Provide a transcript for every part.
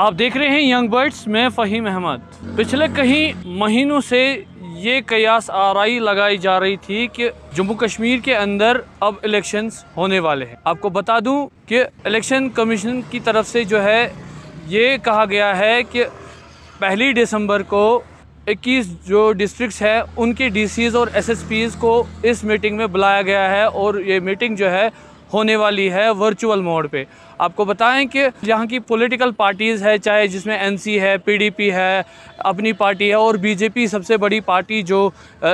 आप देख रहे हैं यंग बर्ड्स मैं फ़हीम अहमद पिछले कहीं महीनों से ये कयास आरई लगाई जा रही थी कि जम्मू कश्मीर के अंदर अब इलेक्शंस होने वाले हैं आपको बता दूं कि इलेक्शन कमीशन की तरफ से जो है ये कहा गया है कि पहली दिसंबर को 21 जो डिस्ट्रिक्ट्स हैं उनके डीसीज और एसएसपीज को इस मीटिंग में बुलाया गया है और ये मीटिंग जो है होने वाली है वर्चुअल मोड पे आपको बताएं कि यहाँ की पॉलिटिकल पार्टीज़ है चाहे जिसमें एनसी है पीडीपी है अपनी पार्टी है और बीजेपी सबसे बड़ी पार्टी जो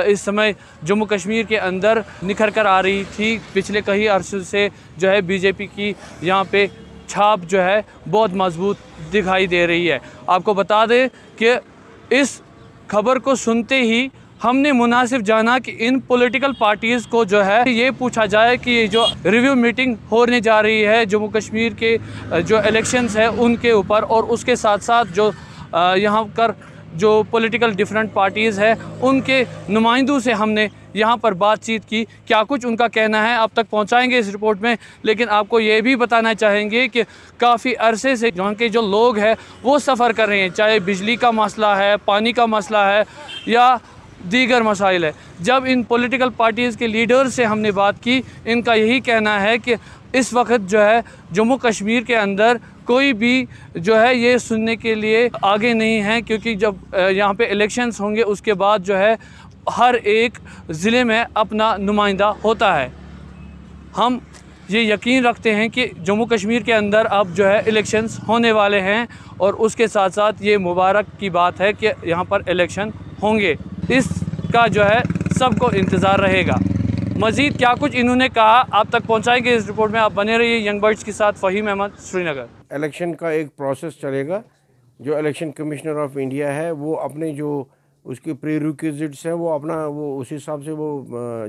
इस समय जम्मू कश्मीर के अंदर निखर कर आ रही थी पिछले कई अरसों से जो है बीजेपी की यहाँ पे छाप जो है बहुत मजबूत दिखाई दे रही है आपको बता दें कि इस खबर को सुनते ही हमने मुनासिब जाना कि इन पॉलिटिकल पार्टीज़ को जो है ये पूछा जाए कि ये जो रिव्यू मीटिंग होने जा रही है जम्मू कश्मीर के जो इलेक्शंस है उनके ऊपर और उसके साथ साथ जो यहाँ पर जो पॉलिटिकल डिफरेंट पार्टीज़ है उनके नुमाइंदों से हमने यहाँ पर बातचीत की क्या कुछ उनका कहना है अब तक पहुँचाएंगे इस रिपोर्ट में लेकिन आपको ये भी बताना चाहेंगे कि काफ़ी अरसे से जहाँ के जो लोग हैं वो सफ़र कर रहे हैं चाहे बिजली का मसला है पानी का मसला है या दीगर मसाइल है जब इन पॉलिटिकल पार्टीज़ के लीडर से हमने बात की इनका यही कहना है कि इस वक्त जो है जम्मू कश्मीर के अंदर कोई भी जो है ये सुनने के लिए आगे नहीं है क्योंकि जब यहाँ पे इलेक्शंस होंगे उसके बाद जो है हर एक ज़िले में अपना नुमाइंदा होता है हम ये यकीन रखते हैं कि जम्मू कश्मीर के अंदर अब जो है इलेक्शंस होने वाले हैं और उसके साथ साथ ये मुबारक की बात है कि यहाँ पर इलेक्शन होंगे इसका जो है सबको इंतज़ार रहेगा मज़ीद क्या कुछ इन्होंने कहा आप तक पहुँचाएंगे इस रिपोर्ट में आप बने रहिए यंग बर्ड्स के साथ फ़हीम अहमद श्रीनगर इलेक्शन का एक प्रोसेस चलेगा जो इलेक्शन कमिश्नर ऑफ इंडिया है वो अपने जो उसकी प्रीरिक्विजिट्स हैं वो अपना वो उस हिसाब से वो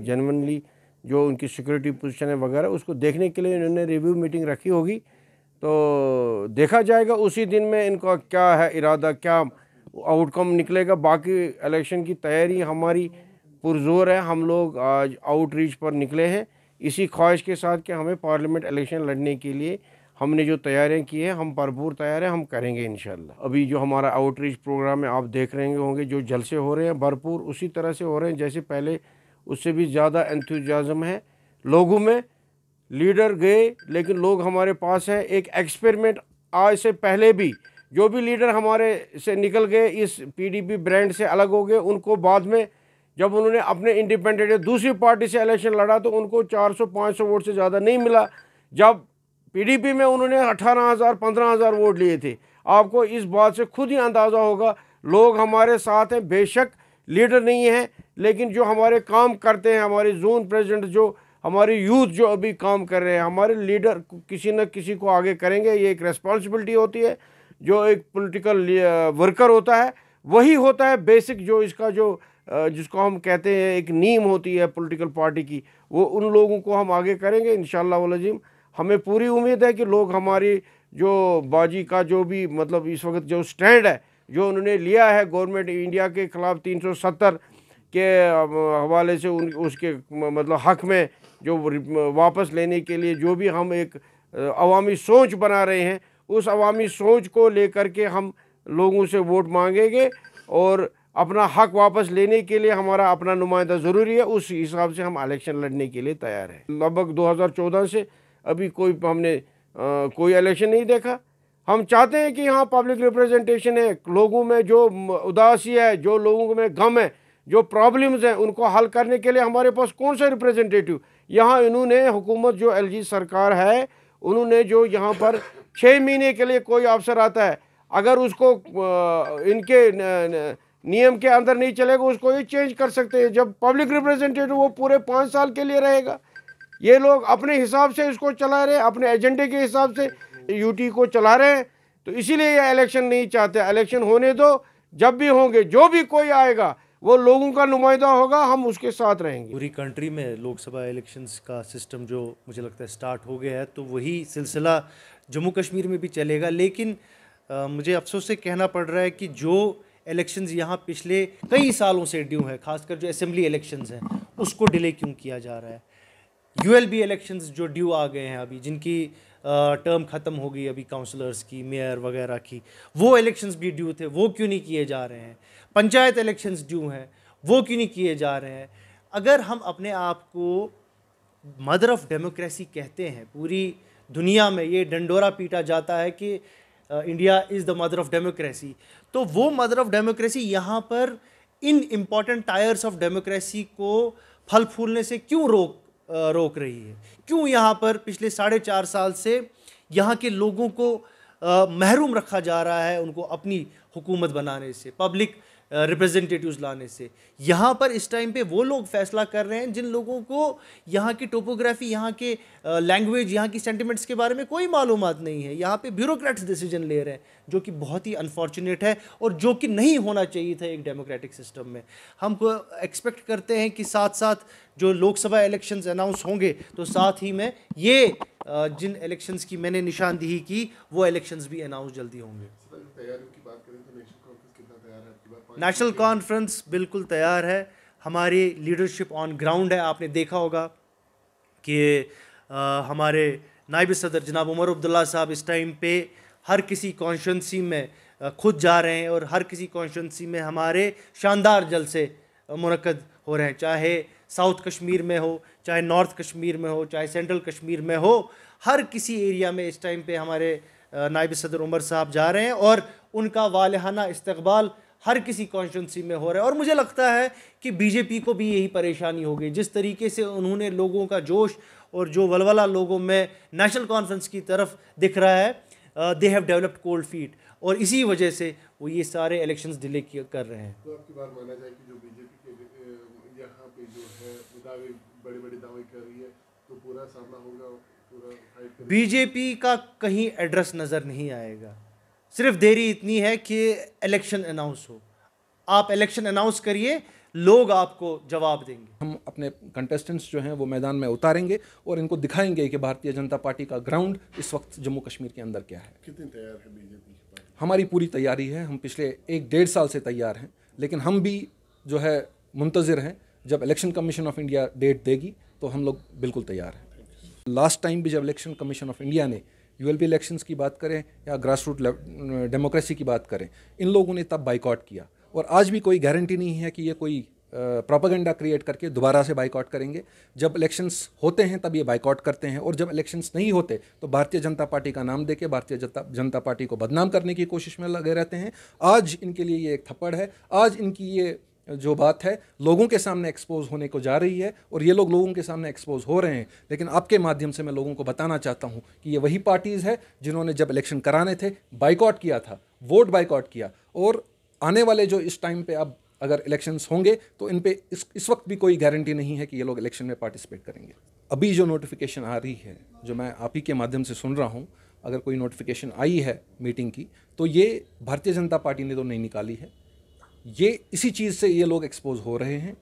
जेनवनली जो उनकी सिक्योरिटी पोजिशन है वगैरह उसको देखने के लिए इन्होंने रिव्यू मीटिंग रखी होगी तो देखा जाएगा उसी दिन में इनका क्या है इरादा क्या आउटकम निकलेगा बाकी इलेक्शन की तैयारी हमारी पुरजोर है हम लोग आज आउटरीच पर निकले हैं इसी ख्वाहिश के साथ कि हमें पार्लियामेंट इलेक्शन लड़ने के लिए हमने जो तैयारियां की है हम भरपूर तैयार हैं हम करेंगे इन अभी जो हमारा आउटरीच प्रोग्राम है आप देख रहे होंगे जो जलसे हो रहे हैं भरपूर उसी तरह से हो रहे हैं जैसे पहले उससे भी ज़्यादा एंथुजाज़म है लोगों में लीडर गए लेकिन लोग हमारे पास हैं एक एक्सपेरिमेंट आज से पहले भी जो भी लीडर हमारे से निकल गए इस पीडीपी ब्रांड से अलग हो गए उनको बाद में जब उन्होंने अपने इंडिपेंडेंट दूसरी पार्टी से इलेक्शन लड़ा तो उनको 400-500 वोट से ज़्यादा नहीं मिला जब पीडीपी में उन्होंने अठारह हज़ार पंद्रह हज़ार वोट लिए थे आपको इस बात से खुद ही अंदाज़ा होगा लोग हमारे साथ हैं बेशक लीडर नहीं हैं लेकिन जो हमारे काम करते हैं हमारे जोन प्रेजिडेंट जो हमारे यूथ जो अभी काम कर रहे हैं हमारे लीडर किसी न किसी को आगे करेंगे ये एक रेस्पॉन्सिबिलिटी होती है जो एक पॉलिटिकल वर्कर होता है वही होता है बेसिक जो इसका जो जिसको हम कहते हैं एक नीम होती है पॉलिटिकल पार्टी की वो उन लोगों को हम आगे करेंगे इन शजीम हमें पूरी उम्मीद है कि लोग हमारी जो बाजी का जो भी मतलब इस वक्त जो स्टैंड है जो उन्होंने लिया है गवर्नमेंट इंडिया के ख़िलाफ़ 370 के हवाले से उन उसके मतलब हक में जो वापस लेने के लिए जो भी हम एक अवामी सोच बना रहे हैं उस अवामी सोच को लेकर के हम लोगों से वोट मांगेंगे और अपना हक वापस लेने के लिए हमारा अपना नुमाइंदा ज़रूरी है उस हिसाब से हम इलेक्शन लड़ने के लिए तैयार हैं लगभग 2014 से अभी कोई हमने आ, कोई इलेक्शन नहीं देखा हम चाहते हैं कि यहाँ पब्लिक रिप्रेजेंटेशन है लोगों में जो उदासी है जो लोगों में गम है जो प्रॉब्लम्स हैं उनको हल करने के लिए हमारे पास कौन सा रिप्रेजेंटेटिव यहाँ इन्होंने हुकूमत जो एलजी सरकार है उन्होंने जो यहाँ पर छः महीने के लिए कोई अफसर आता है अगर उसको इनके नियम के अंदर नहीं चलेगा उसको ये चेंज कर सकते हैं जब पब्लिक रिप्रेजेंटेटिव वो पूरे पाँच साल के लिए रहेगा ये लोग अपने हिसाब से इसको चला रहे हैं अपने एजेंडे के हिसाब से यूटी को चला रहे हैं तो इसीलिए ये इलेक्शन नहीं चाहते इलेक्शन होने दो जब भी होंगे जो भी कोई आएगा वो लोगों का नुमाइंदा होगा हम उसके साथ रहेंगे पूरी कंट्री में लोकसभा इलेक्शंस का सिस्टम जो मुझे लगता है स्टार्ट हो गया है तो वही सिलसिला जम्मू कश्मीर में भी चलेगा लेकिन आ, मुझे अफसोस से कहना पड़ रहा है कि जो इलेक्शंस यहाँ पिछले कई सालों से ड्यू है खासकर जो असम्बली इलेक्शंस हैं उसको डिले क्यों किया जा रहा है यू एल इलेक्शंस जो ड्यू आ गए हैं अभी जिनकी टर्म ख़त्म हो गई अभी काउंसलर्स की मेयर वगैरह की वो इलेक्शंस भी ड्यू थे वो क्यों नहीं किए जा रहे हैं पंचायत इलेक्शंस ड्यू हैं वो क्यों नहीं किए जा रहे हैं अगर हम अपने आप को मदर ऑफ़ डेमोक्रेसी कहते हैं पूरी दुनिया में ये डंडोरा पीटा जाता है कि India is the mother of democracy तो वो मदर ऑफ़ डेमोक्रेसी यहाँ पर in important tiers of democracy को फल फूलने से क्यों रोक रोक रही है क्यों यहाँ पर पिछले साढ़े चार साल से यहाँ के लोगों को महरूम रखा जा रहा है उनको अपनी हुकूमत बनाने से पब्लिक रिप्रेजेंटेटिव्स लाने से यहाँ पर इस टाइम पे वो लोग फैसला कर रहे हैं जिन लोगों को यहाँ की टोपोग्राफी यहाँ के लैंग्वेज यहाँ की सेंटिमेंट्स के बारे में कोई मालूम नहीं है यहाँ पे ब्यूरोक्रेट्स डिसीजन ले रहे हैं जो कि बहुत ही अनफॉर्चुनेट है और जो कि नहीं होना चाहिए था एक डेमोक्रेटिक सिस्टम में हम एक्सपेक्ट करते हैं कि साथ साथ जो लोकसभा इलेक्शंस अनाउंस होंगे तो साथ ही में ये जिन इलेक्शंस की मैंने निशानदेही की वो इलेक्शंस भी अनाउंस जल्दी होंगे नेशनल कॉन्फ्रेंस बिल्कुल तैयार है हमारी लीडरशिप ऑन ग्राउंड है आपने देखा होगा कि हमारे नायब सदर जनाब उमर अब्दुल्ला साहब इस टाइम पे हर किसी कॉन्शंसी में खुद जा रहे हैं और हर किसी कॉन्शंसी में हमारे शानदार जलसे मनकद हो रहे हैं चाहे साउथ कश्मीर में हो चाहे नॉर्थ कश्मीर में हो चाहे सेंट्रल कश्मीर में हो हर किसी एरिया में इस टाइम पे हमारे नायब सदर उमर साहब जा रहे हैं और उनका वालहाना इस्तबाल हर किसी कॉन्स्टिटेंसी में हो रहा है और मुझे लगता है कि बीजेपी को भी यही परेशानी हो गई जिस तरीके से उन्होंने लोगों का जोश और जो वलवला लोगों में नेशनल कॉन्फ्रेंस की तरफ दिख रहा है they have developed cold feet और इसी वजह से वो ये सारे इलेक्शंस डिले कर रहे हैं तो आपकी बात माना जाए कि जो बीजेपी पे जो है दावे बड़े बड़े दावे कर रही है तो पूरा सामना होगा पूरा बीजेपी का कहीं एड्रेस नज़र नहीं आएगा सिर्फ देरी इतनी है कि इलेक्शन अनाउंस हो आप इलेक्शन अनाउंस करिए लोग आपको जवाब देंगे हम अपने कंटेस्टेंट्स जो हैं वो मैदान में उतारेंगे और इनको दिखाएंगे कि भारतीय जनता पार्टी का ग्राउंड इस वक्त जम्मू कश्मीर के अंदर क्या है कितनी तैयार है बीजेपी हमारी पूरी तैयारी है हम पिछले एक डेढ़ साल से तैयार हैं लेकिन हम भी जो है मुंतज़र हैं जब election commission of India date देगी तो हम लोग बिल्कुल तैयार हैं लास्ट टाइम भी जब इलेक्शन कमीशन ऑफ इंडिया ने यू एल इलेक्शंस की बात करें या ग्रास रूट डेमोक्रेसी की बात करें इन लोगों ने तब बाइकआउट किया और आज भी कोई गारंटी नहीं है कि ये कोई प्रोपागेंडा क्रिएट करके दोबारा से बाइकआउट करेंगे जब इलेक्शंस होते हैं तब ये बाइकआउट करते हैं और जब इलेक्शंस नहीं होते तो भारतीय जनता पार्टी का नाम देके भारतीय जनता जनता पार्टी को बदनाम करने की कोशिश में लगे रहते हैं आज इनके लिए ये एक थप्पड़ है आज इनकी ये जो बात है लोगों के सामने एक्सपोज होने को जा रही है और ये लोग लोगों के सामने एक्सपोज हो रहे हैं लेकिन आपके माध्यम से मैं लोगों को बताना चाहता हूँ कि ये वही पार्टीज़ है जिन्होंने जब इलेक्शन कराने थे बाइकआउट किया था वोट बाइकआउट किया और आने वाले जो इस टाइम पे अब अगर इलेक्शंस होंगे तो इन पे इस इस वक्त भी कोई गारंटी नहीं है कि ये लोग इलेक्शन में पार्टिसिपेट करेंगे अभी जो नोटिफिकेशन आ रही है जो मैं आप ही के माध्यम से सुन रहा हूँ अगर कोई नोटिफिकेशन आई है मीटिंग की तो ये भारतीय जनता पार्टी ने तो नहीं निकाली है ये इसी चीज़ से ये लोग एक्सपोज हो रहे हैं